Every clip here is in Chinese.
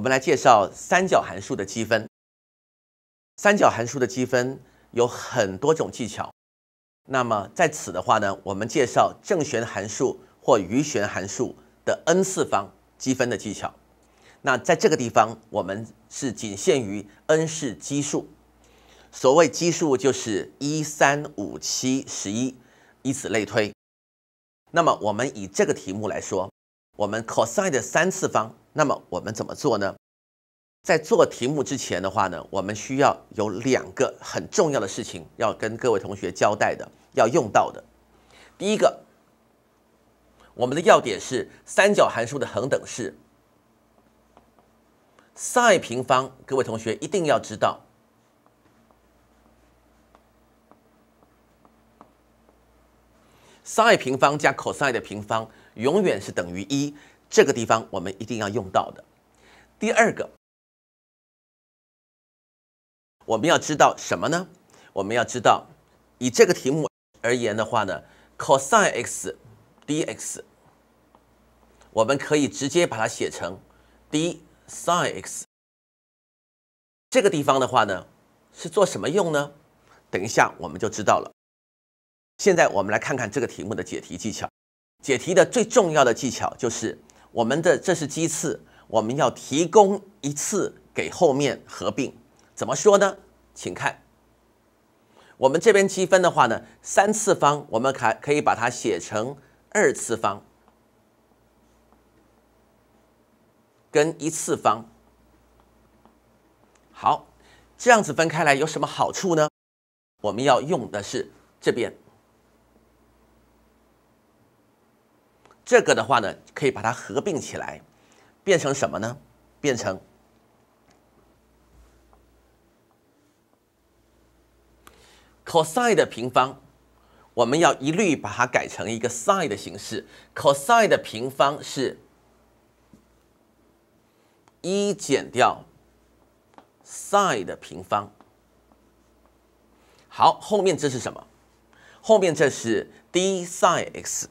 我们来介绍三角函数的积分。三角函数的积分有很多种技巧。那么在此的话呢，我们介绍正弦函数或余弦函数的 n 次方积分的技巧。那在这个地方，我们是仅限于 n 是奇数。所谓奇数就是一、三、五、七、十一，以此类推。那么我们以这个题目来说，我们 cosine 的三次方。那么我们怎么做呢？在做题目之前的话呢，我们需要有两个很重要的事情要跟各位同学交代的，要用到的。第一个，我们的要点是三角函数的恒等式，sin 平方，各位同学一定要知道，sin 平方加 cos 的平方永远是等于一。这个地方我们一定要用到的。第二个，我们要知道什么呢？我们要知道，以这个题目而言的话呢，cosine x dx，我们可以直接把它写成 d sine x。这个地方的话呢，是做什么用呢？等一下我们就知道了。现在我们来看看这个题目的解题技巧。解题的最重要的技巧就是。我们的这是鸡次，我们要提供一次给后面合并，怎么说呢？请看，我们这边积分的话呢，三次方我们还可以把它写成二次方跟一次方。好，这样子分开来有什么好处呢？我们要用的是这边。这个的话呢，可以把它合并起来，变成什么呢？变成 cosine 的平方。我们要一律把它改成一个 sin 的形式。cosine 的平方是一减掉 sin 的平方。好，后面这是什么？后面这是 d sin x。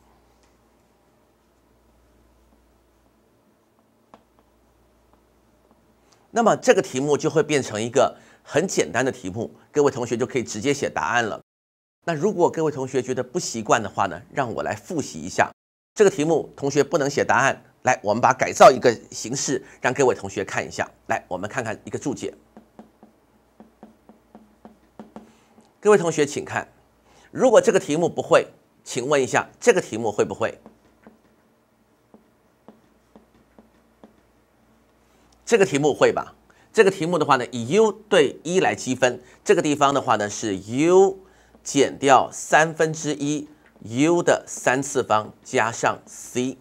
那么这个题目就会变成一个很简单的题目，各位同学就可以直接写答案了。那如果各位同学觉得不习惯的话呢，让我来复习一下这个题目，同学不能写答案。来，我们把改造一个形式，让各位同学看一下。来，我们看看一个注解。各位同学请看，如果这个题目不会，请问一下这个题目会不会？这个题目会吧？这个题目的话呢，以 u 对一来积分，这个地方的话呢是 u 减掉三分之一 u 的三次方加上 c，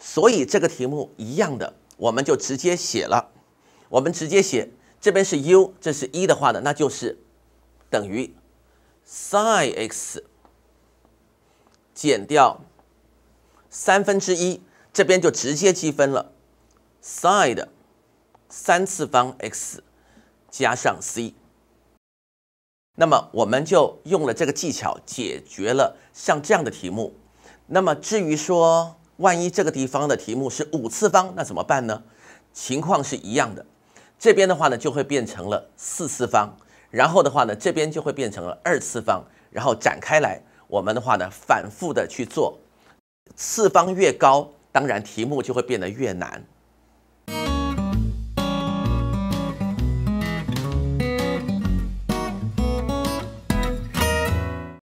所以这个题目一样的，我们就直接写了。我们直接写，这边是 u，这是一的话呢，那就是等于 sinx 减掉三分之一，这边就直接积分了，sin 的。三次方 x 加上 c，那么我们就用了这个技巧解决了像这样的题目。那么至于说，万一这个地方的题目是五次方，那怎么办呢？情况是一样的，这边的话呢就会变成了四次方，然后的话呢这边就会变成了二次方，然后展开来，我们的话呢反复的去做，次方越高，当然题目就会变得越难。